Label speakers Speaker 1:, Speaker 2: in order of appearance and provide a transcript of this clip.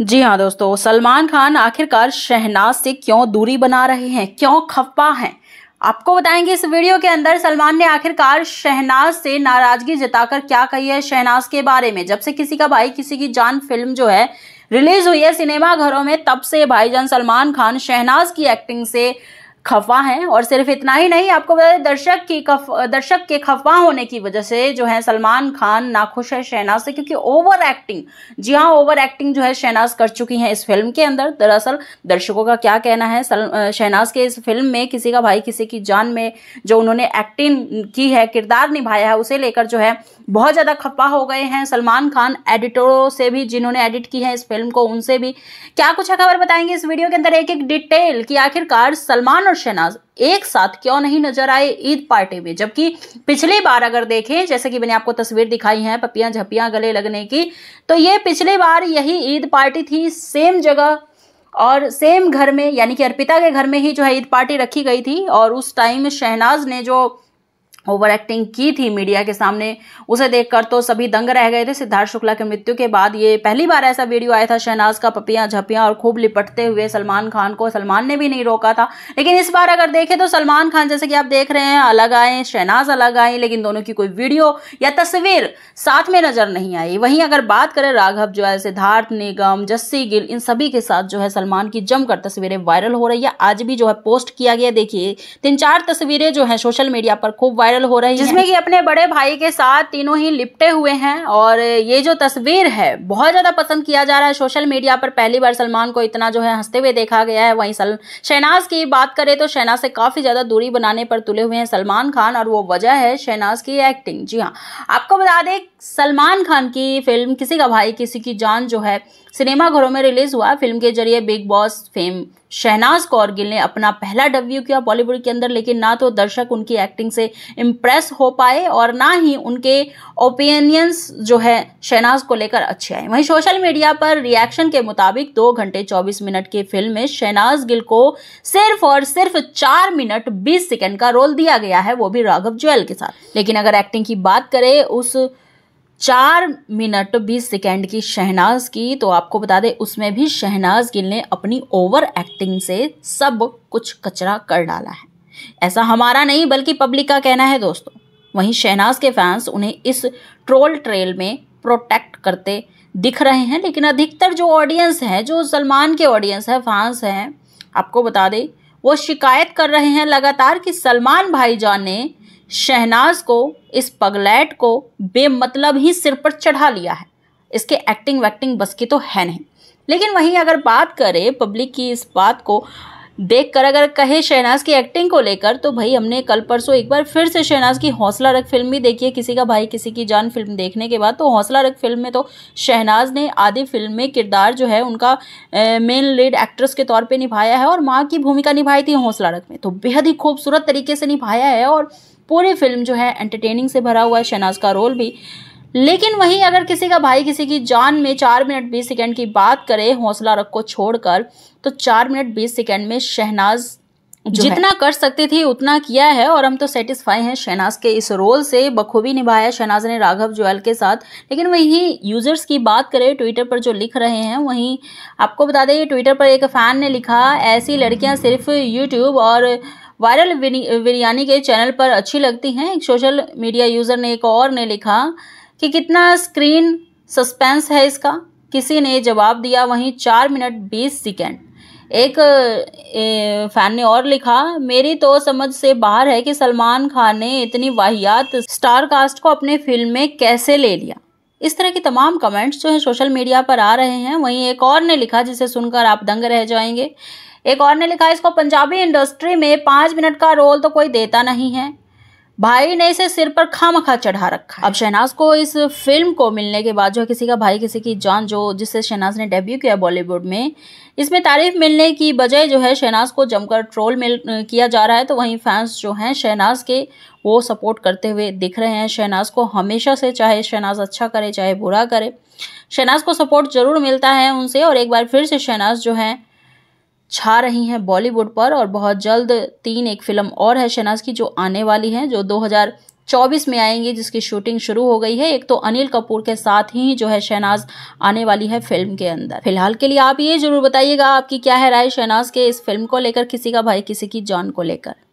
Speaker 1: जी हाँ दोस्तों सलमान खान आखिरकार शहनाज से क्यों दूरी बना रहे हैं क्यों खफा हैं आपको बताएंगे इस वीडियो के अंदर सलमान ने आखिरकार शहनाज से नाराजगी जताकर क्या कही है शहनाज के बारे में जब से किसी का भाई किसी की जान फिल्म जो है रिलीज हुई है सिनेमा घरों में तब से भाईजान सलमान खान शहनाज की एक्टिंग से खफा हैं और सिर्फ इतना ही नहीं आपको बता दर्शक की कफ दर्शक के खफा होने की वजह से जो है सलमान खान नाखुश है शहनाज से क्योंकि ओवर एक्टिंग जी हाँ ओवर एक्टिंग जो है शहनाज कर चुकी हैं इस फिल्म के अंदर दरअसल दर्शकों का क्या कहना है शहनाज के इस फिल्म में किसी का भाई किसी की जान में जो उन्होंने एक्टिंग की है किरदार निभाया है उसे लेकर जो है बहुत ज़्यादा खफा हो गए हैं सलमान खान एडिटरों से भी जिन्होंने एडिट की है इस फिल्म को उनसे भी क्या कुछ खबर बताएंगे इस वीडियो के अंदर एक एक डिटेल कि आखिरकार सलमान और शहनाज एक साथ क्यों नहीं नजर आए ईद पार्टी में जबकि पिछली बार अगर देखें जैसे कि मैंने आपको तस्वीर दिखाई है पपियां झपियां गले लगने की तो ये पिछली बार यही ईद पार्टी थी सेम जगह और सेम घर में यानी कि अर्पिता के घर में ही जो है ईद पार्टी रखी गई थी और उस टाइम शहनाज ने जो ओवर एक्टिंग की थी मीडिया के सामने उसे देखकर तो सभी दंग रह गए थे सिद्धार्थ शुक्ला की मृत्यु के बाद ये पहली बार ऐसा वीडियो आया था शहनाज का पपियां झपियां और खूब लिपटते हुए सलमान खान को सलमान ने भी नहीं रोका था लेकिन इस बार अगर देखें तो सलमान खान जैसे कि आप देख रहे हैं अलग आए शहनाज अलग आए लेकिन दोनों की कोई वीडियो या तस्वीर साथ में नजर नहीं आई वहीं अगर बात करें राघव जो है सिद्धार्थ निगम जस्सी गिल इन सभी के साथ जो है सलमान की जमकर तस्वीरें वायरल हो रही है आज भी जो है पोस्ट किया गया देखिए तीन चार तस्वीरें जो है सोशल मीडिया पर खूब वायरल वायरल हो रही है जिसमें कि अपने बड़े भाई के साथ तीनों ही लिपटे हुए हैं और ये जो तस्वीर है बहुत ज़्यादा पसंद किया जा रहा है सोशल मीडिया पर पहली बार सलमान को इतना जो है हंसते हुए देखा गया है वहीं सल शहनाज की बात करें तो शहनाज से काफ़ी ज़्यादा दूरी बनाने पर तुले हुए हैं सलमान खान और वो वजह है शहनाज की एक्टिंग जी हाँ आपको बता दें सलमान खान की फिल्म किसी का भाई किसी की जान जो है सिनेमाघरों में रिलीज़ हुआ फिल्म के जरिए बिग बॉस फेम शहनाज गिल ने अपना पहला डेब्यू किया बॉलीवुड के अंदर लेकिन ना तो दर्शक उनकी एक्टिंग से इम्प्रेस हो पाए और ना ही उनके ओपिनियंस जो है शहनाज को लेकर अच्छे आए वहीं सोशल मीडिया पर रिएक्शन के मुताबिक दो घंटे चौबीस मिनट की फिल्म में शहनाज गिल को सिर्फ और सिर्फ चार मिनट बीस सेकेंड का रोल दिया गया है वो भी राघव ज्वेल के साथ लेकिन अगर एक्टिंग की बात करें उस चार मिनट बीस सेकेंड की शहनाज की तो आपको बता दें उसमें भी शहनाज गिल ने अपनी ओवर एक्टिंग से सब कुछ कचरा कर डाला है ऐसा हमारा नहीं बल्कि पब्लिक का कहना है दोस्तों वहीं शहनाज के फैंस उन्हें इस ट्रोल ट्रेल में प्रोटेक्ट करते दिख रहे हैं लेकिन अधिकतर जो ऑडियंस हैं जो सलमान के ऑडियंस हैं फैंस हैं आपको बता दें वो शिकायत कर रहे हैं लगातार कि सलमान भाईजान ने शहनाज को इस पगलैट को बेमतलब ही सिर पर चढ़ा लिया है इसके एक्टिंग वैक्टिंग बस की तो है नहीं लेकिन वहीं अगर बात करें पब्लिक की इस बात को देख कर अगर कहे शहनाज की एक्टिंग को लेकर तो भाई हमने कल परसों एक बार फिर से शहनाज की हौसला रख फिल्म भी देखी है किसी का भाई किसी की जान फिल्म देखने के बाद तो हौसला रख फिल्म में तो शहनाज ने आधी फिल्म में किरदार जो है उनका मेन लीड एक्ट्रेस के तौर पे निभाया है और माँ की भूमिका निभाई थी हौसला रख में तो बेहद ही खूबसूरत तरीके से निभाया है और पूरी फिल्म जो है एंटरटेनिंग से भरा हुआ है शहनाज का रोल भी लेकिन वहीं अगर किसी का भाई किसी की जान में चार मिनट बीस सेकेंड की बात करे हौसला रख को छोड़कर तो चार मिनट बीस सेकेंड में शहनाज जितना कर सकती थी उतना किया है और हम तो सेटिस्फाई हैं शहनाज के इस रोल से बखूबी निभाया शहनाज ने राघव जोयल के साथ लेकिन वहीं यूजर्स की बात करें ट्विटर पर जो लिख रहे हैं वहीं आपको बता दें ट्विटर पर एक फ़ैन ने लिखा ऐसी लड़कियां सिर्फ यूट्यूब और वायरल बिरयानी के चैनल पर अच्छी लगती हैं एक सोशल मीडिया यूज़र ने एक और ने लिखा कि कितना स्क्रीन सस्पेंस है इसका किसी ने जवाब दिया वहीं चार मिनट बीस सेकेंड एक फैन ने और लिखा मेरी तो समझ से बाहर है कि सलमान खान ने इतनी वाहियात स्टार कास्ट को अपने फिल्म में कैसे ले लिया इस तरह के तमाम कमेंट्स जो है सोशल मीडिया पर आ रहे हैं वहीं एक और ने लिखा जिसे सुनकर आप दंग रह जाएंगे एक और ने लिखा इसको पंजाबी इंडस्ट्री में पाँच मिनट का रोल तो कोई देता नहीं है भाई ने इसे सिर पर खा चढ़ा रखा अब शहनाज को इस फिल्म को मिलने के बाद जो किसी का भाई किसी की जान जो जिससे शहनाज ने डेब्यू किया बॉलीवुड में इसमें तारीफ मिलने की बजाय जो है शहनाज को जमकर ट्रोल मिल किया जा रहा है तो वहीं फैंस जो हैं शहनाज के वो सपोर्ट करते हुए दिख रहे हैं शहनाज को हमेशा से चाहे शहनाज अच्छा करे चाहे बुरा करे शहनाज को सपोर्ट ज़रूर मिलता है उनसे और एक बार फिर से शहनाज जो है छा रही हैं बॉलीवुड पर और बहुत जल्द तीन एक फिल्म और है शहनाज की जो आने वाली हैं जो 2024 में आएंगी जिसकी शूटिंग शुरू हो गई है एक तो अनिल कपूर के साथ ही जो है शहनाज आने वाली है फिल्म के अंदर फिलहाल के लिए आप ये जरूर बताइएगा आपकी क्या है राय शहनाज के इस फिल्म को लेकर किसी का भाई किसी की जान को लेकर